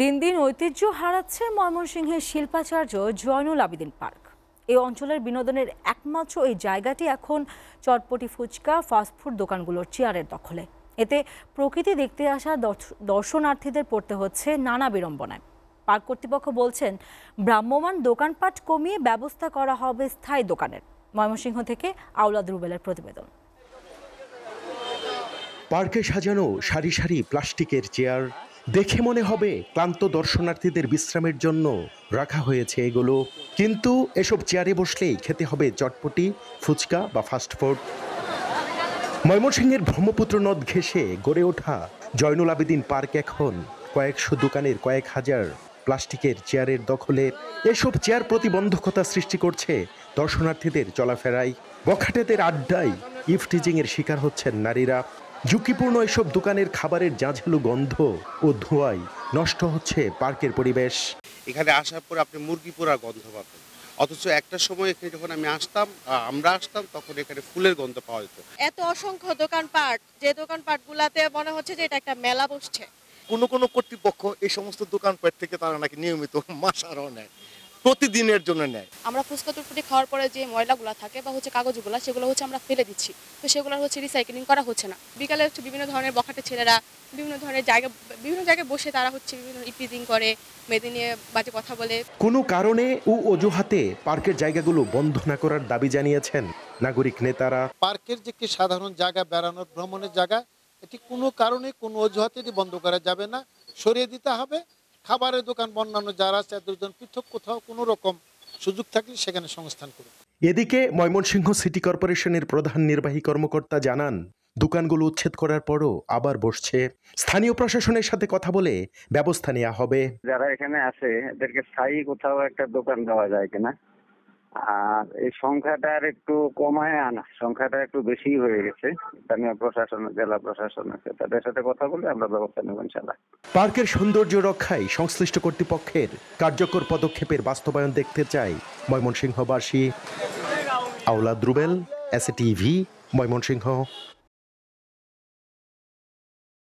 দিন দিন ঐতিহ্য হারাচ্ছে ময়মনসিংহের শিল্পাচার্য জয়নুল আবিদিন পার্ক এই অঞ্চলের বিনোদনের একমাত্র এই জায়গাটি এখন চটপটি ফুচকা ফাস্টফুড দোকানগুলোর চেয়ারের দখলে এতে প্রকৃতি দেখতে আসা দর্শনার্থীদের পড়তে হচ্ছে নানা বিড়ম্বনায় পার্ক কর্তৃপক্ষ বলছেন ভ্রাম্যমান দোকানপাট কমিয়ে ব্যবস্থা করা হবে স্থায়ী দোকানের ময়মনসিংহ থেকে আওলাদ রুবেলের প্রতিবেদন পার্কে সাজানো সারি সারি প্লাস্টিকের চেয়ার দেখে মনে হবে ক্লান্ত দর্শনার্থীদের বিশ্রামের জন্য রাখা হয়েছে এগুলো কিন্তু এসব চেয়ারে বসলেই খেতে হবে চটপটি ফুচকা বা ফাস্টফুড ময়মনসিংহের ব্রহ্মপুত্র নদ ঘেঁষে গড়ে ওঠা জয়নুল আবেদিন পার্ক এখন কয়েকশো দোকানের কয়েক হাজার প্লাস্টিকের চেয়ারের দখলে এসব চেয়ার প্রতিবন্ধকতা সৃষ্টি করছে দর্শনার্থীদের চলাফেরায় বখাটেদের আড্ডায় এর শিকার হচ্ছেন নারীরা ঝুঁকিপূর্ণ এসব দোকানের খাবারের ঝাঁঝালো গন্ধ ও ধোঁয়াই নষ্ট হচ্ছে পার্কের পরিবেশ এখানে আসার পর আপনি মুরগি পোড়ার গন্ধ পাবেন অথচ একটা সময় এখানে যখন আমি আসতাম আমরা আসতাম তখন এখানে ফুলের গন্ধ পাওয়া যেত এত অসংখ্য দোকানপাট যে দোকানপাটগুলোতে মনে হচ্ছে যে এটা একটা মেলা বসছে কোনো কোনো কর্তৃপক্ষ এই সমস্ত দোকানপাট থেকে তারা নাকি নিয়মিত মাস নেয় প্রতিদিনের জন্য নেয় আমরা ফুচকা চটপটি খাওয়ার পরে যে ময়লাগুলো থাকে বা হচ্ছে কাগজগুলো সেগুলো হচ্ছে আমরা ফেলে দিচ্ছি তো সেগুলো হচ্ছে রিসাইকেলিং করা হচ্ছে না বিকালে হচ্ছে বিভিন্ন ধরনের বখাটে ছেলেরা বিভিন্ন ধরনের জায়গা বিভিন্ন জায়গায় বসে তারা হচ্ছে বিভিন্ন ইপিজিং করে মেদি নিয়ে বাজে কথা বলে কোনো কারণে ও অজুহাতে পার্কের জায়গাগুলো বন্ধ না করার দাবি জানিয়েছেন নাগরিক নেতারা পার্কের যে কি সাধারণ জায়গা বেড়ানোর ভ্রমণের জায়গা এটি কোনো কারণে কোনো অজুহাতে বন্ধ করা যাবে না সরিয়ে দিতে হবে খাবারের দোকান অন্যান্য যারা আছে দুজন পৃথক কোথাও কোনো রকম সুযোগ থাকলে সেখানে সংস্থান করুন এদিকে ময়মনসিংহ সিটি কর্পোরেশনের প্রধান নির্বাহী কর্মকর্তা জানান দোকানগুলো উচ্ছেদ করার পরও আবার বসছে স্থানীয় প্রশাসনের সাথে কথা বলে ব্যবস্থা নেওয়া হবে যারা এখানে আছে এদেরকে স্থায়ী কোথাও একটা দোকান দেওয়া যায় কিনা আর এই সংখ্যাটা আর একটু কমায় আনা সংখ্যাটা একটু বেশি হয়ে গেছে স্থানীয় প্রশাসন জেলা প্রশাসন আছে তাদের সাথে কথা বলে আমরা ব্যবস্থা নেব ইনশাল্লাহ পার্কের সৌন্দর্য রক্ষায় সংশ্লিষ্ট কর্তৃপক্ষের কার্যকর পদক্ষেপের বাস্তবায়ন দেখতে চাই ময়মনসিংহবাসী আওলা দ্রুবেল এসএ টিভি ময়মনসিংহ